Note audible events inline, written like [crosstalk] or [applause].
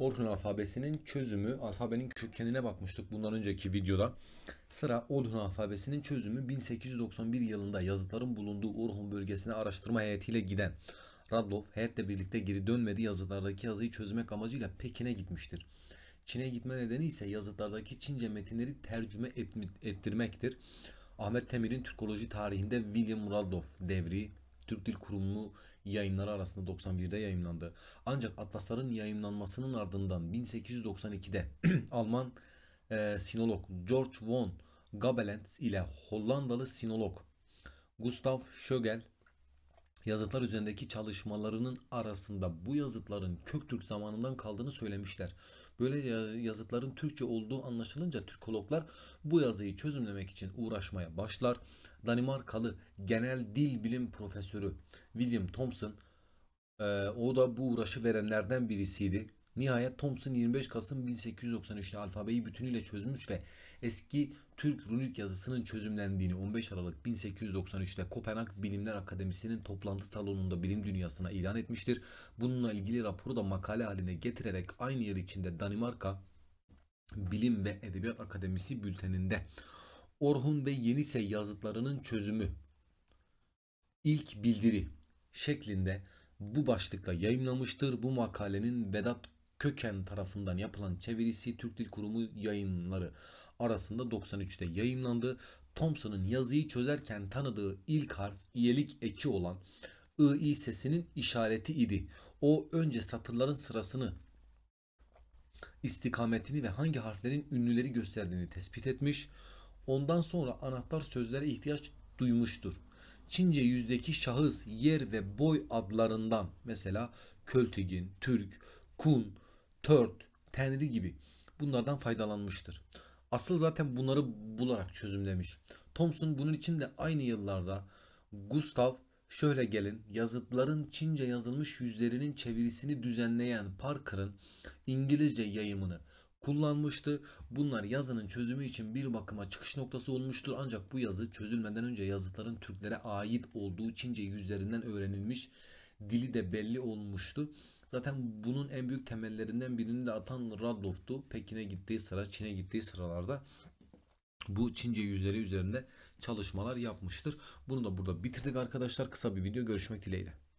Orhun alfabesinin çözümü, alfabenin kökenine bakmıştık bundan önceki videoda. Sıra Orhun alfabesinin çözümü 1891 yılında yazıtların bulunduğu Orhun bölgesine araştırma heyetiyle giden Radloff heyetle birlikte geri dönmedi yazıtlardaki yazıyı çözmek amacıyla Pekin'e gitmiştir. Çin'e gitme nedeni ise yazıtlardaki Çince metinleri tercüme ettirmektir. Ahmet Temir'in Türkoloji tarihinde William Radloff devri Türk Dil Kurumu'nun yayınları arasında 91'de yayınlandı. Ancak atlasların yayınlanmasının ardından 1892'de [clears throat] Alman e, sinolog George von Gabelent ile Hollandalı sinolog Gustav Schögel yazıtlar üzerindeki çalışmalarının arasında bu yazıtların Köktürk zamanından kaldığını söylemişler. Böyle yazıtların Türkçe olduğu anlaşılınca Türkologlar bu yazıyı çözümlemek için uğraşmaya başlar. Danimarkalı genel dil bilim profesörü William Thompson e, o da bu uğraşı verenlerden birisiydi. Nihayet Thompson 25 Kasım 1893'te alfabeyi bütünüyle çözmüş ve eski Türk runik yazısının çözümlendiğini 15 Aralık 1893'te Kopenhag Bilimler Akademisi'nin toplantı salonunda bilim dünyasına ilan etmiştir. Bununla ilgili raporu da makale haline getirerek aynı yıl içinde Danimarka Bilim ve Edebiyat Akademisi bülteninde Orhun ve Yenise yazıtlarının çözümü ilk bildiri şeklinde bu başlıkla yayımlamıştır. Bu makalenin Vedat Köken tarafından yapılan çevirisi Türk Dil Kurumu yayınları arasında 93'te yayınlandı. Thompson'ın yazıyı çözerken tanıdığı ilk harf iyelik eki olan ı sesinin işareti idi. O önce satırların sırasını istikametini ve hangi harflerin ünlüleri gösterdiğini tespit etmiş. Ondan sonra anahtar sözlere ihtiyaç duymuştur. Çince yüzdeki şahıs, yer ve boy adlarından mesela Költigin, Türk, Kun, Third, Tenri gibi bunlardan faydalanmıştır. Asıl zaten bunları bularak çözümlemiş. Thomson bunun için de aynı yıllarda Gustav şöyle gelin, yazıtların Çince yazılmış yüzlerinin çevirisini düzenleyen Parker'ın İngilizce yayımını kullanmıştı. Bunlar yazının çözümü için bir bakıma çıkış noktası olmuştur. Ancak bu yazı çözülmeden önce yazıtların Türklere ait olduğu Çince yüzlerinden öğrenilmiş dili de belli olmuştu. Zaten bunun en büyük temellerinden birini de atan Radloff'tu. Pekin'e gittiği sıra, Çin'e gittiği sıralarda bu Çince yüzleri üzerinde çalışmalar yapmıştır. Bunu da burada bitirdik arkadaşlar. Kısa bir video görüşmek dileğiyle.